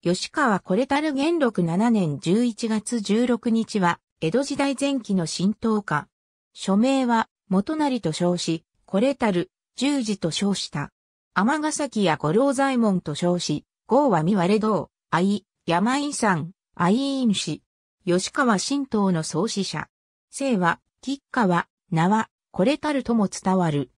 吉川これたる元禄7年11月16日は、江戸時代前期の新党家。署名は、元成と称し、これたる、十字と称した。天ヶ崎や五郎左衛門と称し、豪は三割道、愛、山井山、愛院氏。吉川新党の創始者。姓は、吉川、名は、これたるとも伝わる。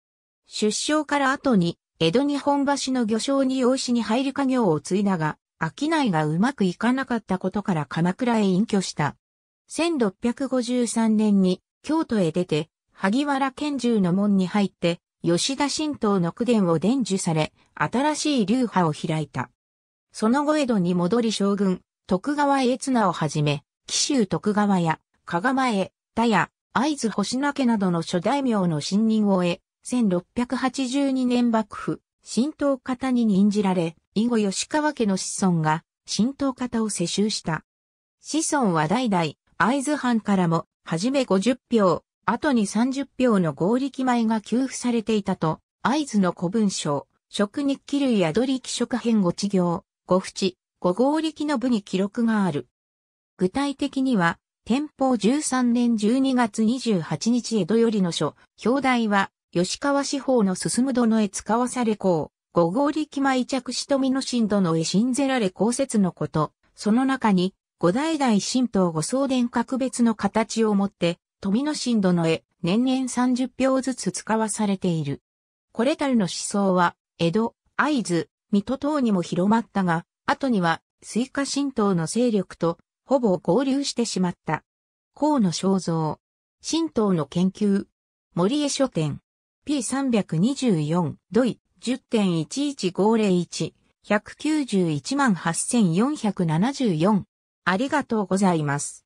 出生から後に、江戸日本橋の漁礁に養子に入る家業を継いだが、商いがうまくいかなかったことから鎌倉へ隠居した。1653年に京都へ出て、萩原賢獣の門に入って、吉田神道の苦伝を伝授され、新しい流派を開いた。その後江戸に戻り将軍、徳川栄綱をはじめ、紀州徳川や、加賀前、田屋、会津星名家などの諸大名の信任を得、1682年幕府、神道方に任じられ、以後吉川家の子孫が神道方を世襲した。子孫は代々、会津藩からも、はじめ50票、後に30票の合力米が給付されていたと、会津の古文書、食日記類や土力食編五地行、五淵、五合力の部に記録がある。具体的には、天保13年12月28日江戸よりの書、表題は、吉川司法の進む殿へ使わされこう、五合力米着しとみの神殿へ信ぜられ公説のこと、その中に、五代々神道五送殿格別の形をもって、富の神殿へ年々30票ずつ使わされている。これたるの思想は、江戸、会津、水戸等にも広まったが、後には、水カ神道の勢力と、ほぼ合流してしまった。河野正像。神道の研究。森江書店。P324 ドイ10.11501 1918474ありがとうございます。